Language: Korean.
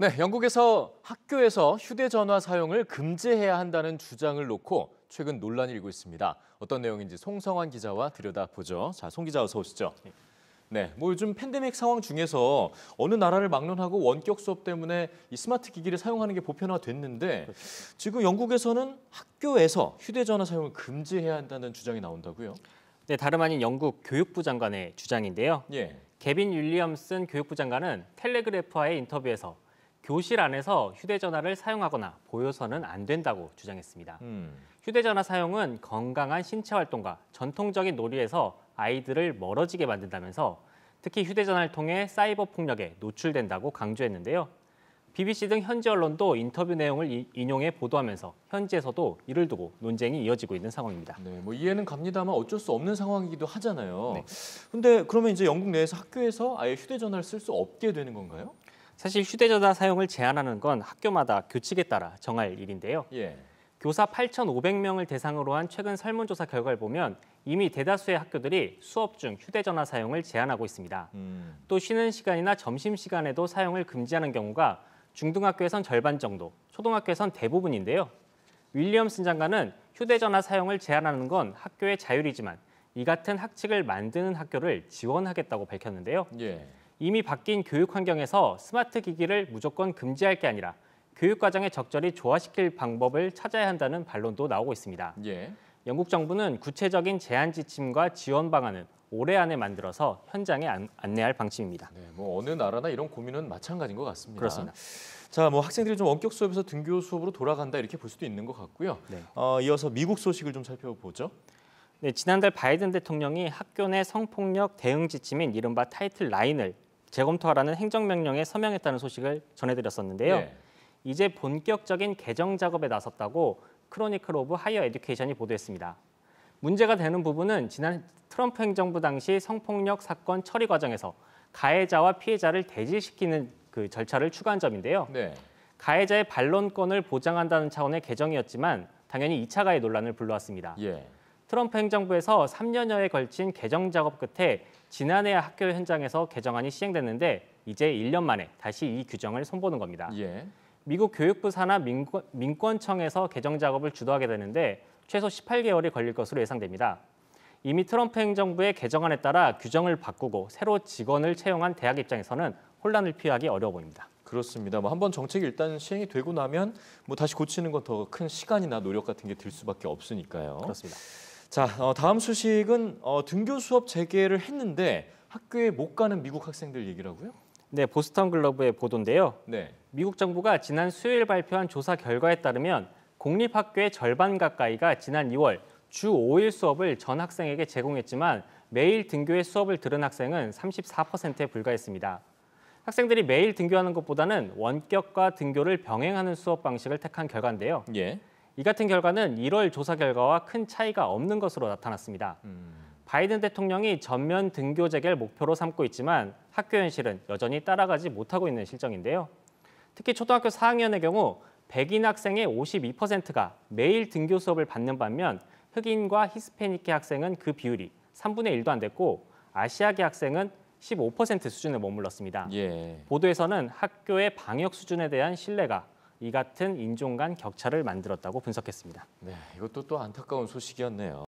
네, 영국에서 학교에서 휴대전화 사용을 금지해야 한다는 주장을 놓고 최근 논란이 일고 있습니다. 어떤 내용인지 송성환 기자와 들여다보죠. 자, 송 기자 어서 오시죠. 네, 뭐 요즘 팬데믹 상황 중에서 어느 나라를 막론하고 원격 수업 때문에 이 스마트 기기를 사용하는 게 보편화됐는데 지금 영국에서는 학교에서 휴대전화 사용을 금지해야 한다는 주장이 나온다고요? 네, 다름 아닌 영국 교육부 장관의 주장인데요. 예. 개빈 윌리엄슨 교육부 장관은 텔레그래프와의 인터뷰에서 교실 안에서 휴대전화를 사용하거나 보여서는 안 된다고 주장했습니다. 음. 휴대전화 사용은 건강한 신체 활동과 전통적인 놀이에서 아이들을 멀어지게 만든다면서 특히 휴대전화를 통해 사이버 폭력에 노출된다고 강조했는데요. BBC 등 현지 언론도 인터뷰 내용을 인용해 보도하면서 현지에서도 이를 두고 논쟁이 이어지고 있는 상황입니다. 네, 뭐 이해는 갑니다만 어쩔 수 없는 상황이기도 하잖아요. 그런데 네. 그러면 이제 영국 내에서 학교에서 아예 휴대전화를 쓸 수 없게 되는 건가요? 사실 휴대전화 사용을 제한하는 건 학교마다 규칙에 따라 정할 일인데요. 예. 교사 8,500명을 대상으로 한 최근 설문조사 결과를 보면 이미 대다수의 학교들이 수업 중 휴대전화 사용을 제한하고 있습니다. 음. 또 쉬는 시간이나 점심시간에도 사용을 금지하는 경우가 중등학교에선 절반 정도, 초등학교에선 대부분인데요. 윌리엄슨 장관은 휴대전화 사용을 제한하는 건 학교의 자율이지만 이 같은 학칙을 만드는 학교를 지원하겠다고 밝혔는데요. 예. 이미 바뀐 교육 환경에서 스마트 기기를 무조건 금지할 게 아니라 교육 과정에 적절히 조화시킬 방법을 찾아야 한다는 반론도 나오고 있습니다. 예. 영국 정부는 구체적인 제한 지침과 지원 방안은 올해 안에 만들어서 현장에 안, 안내할 방침입니다. 네, 뭐 어느 나라나 이런 고민은 마찬가지인 것 같습니다. 그렇습니다. 자, 뭐 학생들이 좀 원격 수업에서 등교 수업으로 돌아간다 이렇게 볼 수도 있는 것 같고요. 네. 어, 이어서 미국 소식을 좀 살펴보죠. 네, 지난달 바이든 대통령이 학교 내 성폭력 대응 지침인 이른바 타이틀 라인을 재검토하라는 행정명령에 서명했다는 소식을 전해드렸었는데요. 네. 이제 본격적인 개정 작업에 나섰다고 크로니클 오브 하이어 에듀케이션이 보도했습니다. 문제가 되는 부분은 지난 트럼프 행정부 당시 성폭력 사건 처리 과정에서 가해자와 피해자를 대지시키는그 절차를 추가한 점인데요. 네. 가해자의 반론권을 보장한다는 차원의 개정이었지만 당연히 2차 가해 논란을 불러왔습니다. 예. 트럼프 행정부에서 3년여에 걸친 개정 작업 끝에 지난해 학교 현장에서 개정안이 시행됐는데 이제 1년 만에 다시 이 규정을 손보는 겁니다. 예. 미국 교육부 산하 민권, 민권청에서 개정 작업을 주도하게 되는데 최소 18개월이 걸릴 것으로 예상됩니다. 이미 트럼프 행정부의 개정안에 따라 규정을 바꾸고 새로 직원을 채용한 대학 입장에서는 혼란을 피하기 어려워 보입니다. 그렇습니다. 뭐 한번 정책이 일단 시행이 되고 나면 뭐 다시 고치는 건 더 큰 시간이나 노력 같은 게 들 수밖에 없으니까요. 그렇습니다. 자, 어, 다음 소식은 어, 등교 수업 재개를 했는데 학교에 못 가는 미국 학생들 얘기라고요? 네, 보스턴 글러브의 보도인데요. 네. 미국 정부가 지난 수요일 발표한 조사 결과에 따르면 공립학교의 절반 가까이가 지난 2월 주 5일 수업을 전 학생에게 제공했지만 매일 등교에 수업을 들은 학생은 34%에 불과했습니다. 학생들이 매일 등교하는 것보다는 원격과 등교를 병행하는 수업 방식을 택한 결과인데요. 예. 이 같은 결과는 1월 조사 결과와 큰 차이가 없는 것으로 나타났습니다. 음. 바이든 대통령이 전면 등교 재개를 목표로 삼고 있지만 학교 현실은 여전히 따라가지 못하고 있는 실정인데요. 특히 초등학교 4학년의 경우 백인 학생의 52%가 매일 등교 수업을 받는 반면 흑인과 히스패닉계 학생은 그 비율이 3분의 1도 안 됐고 아시아계 학생은 15% 수준에 머물렀습니다. 예. 보도에서는 학교의 방역 수준에 대한 신뢰가 이 같은 인종 간 격차를 만들었다고 분석했습니다. 네, 이것도 또 안타까운 소식이었네요.